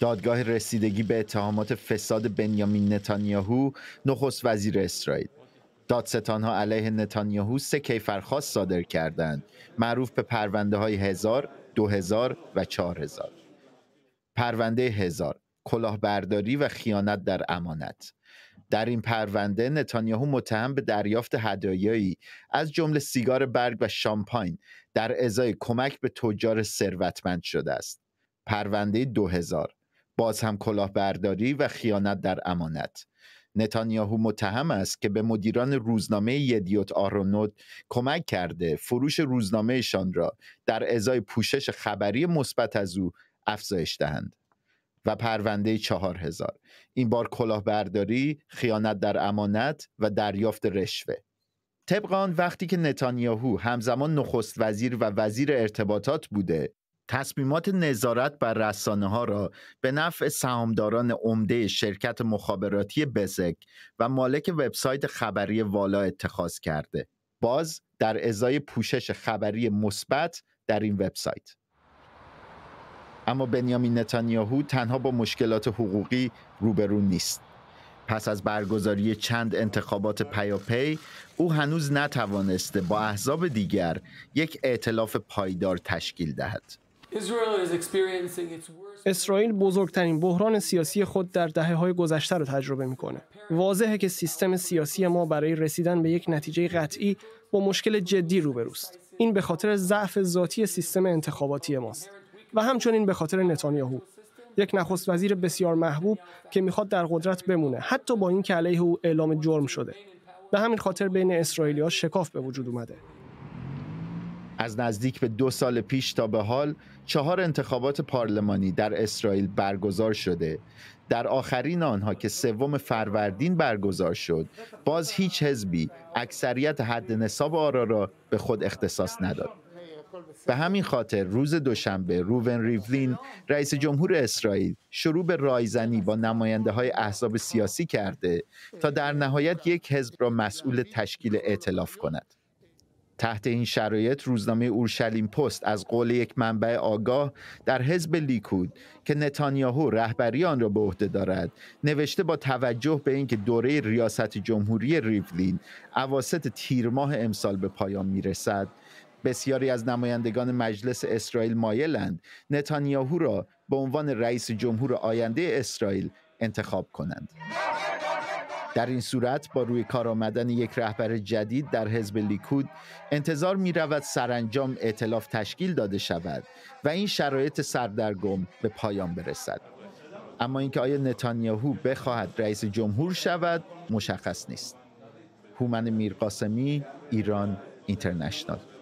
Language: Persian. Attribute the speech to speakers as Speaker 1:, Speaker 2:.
Speaker 1: دادگاه رسیدگی به اتهامات فساد بنیامین نتانیاهو نخست وزیر اسرائیل ها علیه نتانیاهو سه کیفرخواست صادر کردند معروف به پرونده های هزار، دو هزار و چهار هزار پرونده هزار کلاهبرداری و خیانت در امانت در این پرونده نتانیاهو متهم به دریافت هدایایی از جمله سیگار برگ و شامپاین در ازای کمک به تجار ثروتمند شده است پرونده 2000 باز هم کلاهبرداری و خیانت در امانت نتانیاهو متهم است که به مدیران روزنامه یدیوت آرونود کمک کرده فروش روزنامهشان را در ازای پوشش خبری مثبت از او افزایش دهند و پرونده چهار هزار این بار کلاهبرداری خیانت در امانت و دریافت رشوه طبق آن وقتی که نتانیاهو همزمان نخست وزیر و وزیر ارتباطات بوده تصمیمات نظارت بر رسانه ها را به نفع سهامداران عمده شرکت مخابراتی بزک و مالک وبسایت خبری والا اتخاذ کرده باز در ازای پوشش خبری مثبت در این وبسایت اما بنیامین نتانیاهو تنها با مشکلات حقوقی روبرو نیست پس از برگزاری چند انتخابات پیاپی او هنوز نتوانسته با احزاب دیگر یک ائتلاف پایدار تشکیل دهد اسرائیل بزرگترین بحران سیاسی خود در دهه های
Speaker 2: گذشته را تجربه میکنه. واضحه که سیستم سیاسی ما برای رسیدن به یک نتیجه قطعی با مشکل جدی روبروست. این به خاطر ضعف ذاتی سیستم انتخاباتی ماست و همچنین به خاطر نتانیاهو. یک نخست وزیر بسیار محبوب که میخواد در قدرت بمونه حتی با اینکه علیه او اعلام جرم شده. به همین خاطر بین اسرائیلی‌ها شکاف به وجود اومده.
Speaker 1: از نزدیک به دو سال پیش تا به حال چهار انتخابات پارلمانی در اسرائیل برگزار شده در آخرین آنها که سوم فروردین برگزار شد باز هیچ حزبی اکثریت حد نصاب آرا را به خود اختصاص نداد به همین خاطر روز دوشنبه روون ریولین رئیس جمهور اسرائیل شروع به رایزنی با نماینده های احزاب سیاسی کرده تا در نهایت یک حزب را مسئول تشکیل ائتلاف کند تحت این شرایط روزنامه اورشلیم پست از قول یک منبع آگاه در حزب لیکود که نتانیاهو رهبری آن را به عهده دارد نوشته با توجه به اینکه دوره ریاست جمهوری ریولین اواسط تیر ماه امسال به پایان میرسد بسیاری از نمایندگان مجلس اسرائیل مایلند نتانیاهو را به عنوان رئیس جمهور آینده اسرائیل انتخاب کنند. در این صورت با روی کار آمدن یک رهبر جدید در حزب لیکود انتظار می رود سرانجام اعتلاف تشکیل داده شود و این شرایط سردرگم به پایان برسد اما اینکه آیا نتانیاهو بخواهد رئیس جمهور شود مشخص نیست هومن میرقاسمی ایران اینترنشنال